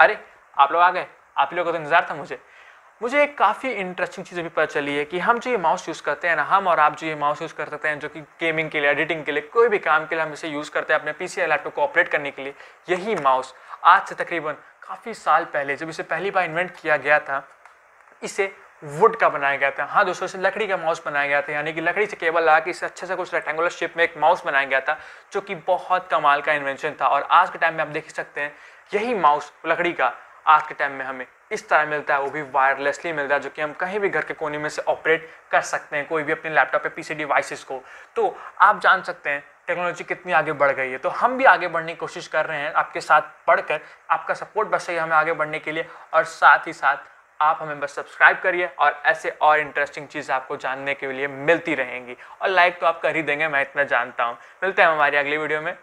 अरे आप लोग आ गए आप लोगों का तो इंतजार था मुझे मुझे एक काफ़ी इंटरेस्टिंग चीज़ अभी पता चली है कि हम जो ये माउस यूज़ करते हैं ना हम और आप जो ये माउस यूज़ कर सकते हैं जो कि गेमिंग के लिए एडिटिंग के लिए कोई भी काम के लिए हम इसे यूज़ करते हैं अपने पी या लैपटॉप को ऑपरेट करने के लिए यही माउस आज से तकरीबन काफ़ी साल पहले जब इसे पहली बार इन्वेंट किया गया था इसे वुड का बनाया गया था हाँ दोस्तों इसे लकड़ी का माउस बनाया गया था यानी कि लकड़ी से केबल लगा के इसे अच्छे से कुछ रेक्टेंगुलर शेप में एक माउस बनाया गया था जो कि बहुत कमाल का इन्वेंशन था और आज के टाइम में आप देख सकते हैं यही माउस लकड़ी का आज के टाइम में हमें इस तरह मिलता है वो भी वायरलेसली मिलता है जो कि हम कहीं भी घर के कोने में से ऑपरेट कर सकते हैं कोई भी अपने लैपटॉप या पीसी डिवाइसेस को तो आप जान सकते हैं टेक्नोलॉजी कितनी आगे बढ़ गई है तो हम भी आगे बढ़ने की कोशिश कर रहे हैं आपके साथ पढ़कर आपका सपोर्ट बस चाहिए हमें आगे बढ़ने के लिए और साथ ही साथ आप हमें बस सब्सक्राइब करिए और ऐसे और इंटरेस्टिंग चीज़ आपको जानने के लिए मिलती रहेंगी और लाइक तो आप कर ही देंगे मैं इतना जानता हूँ मिलते हैं हमारी अगली वीडियो में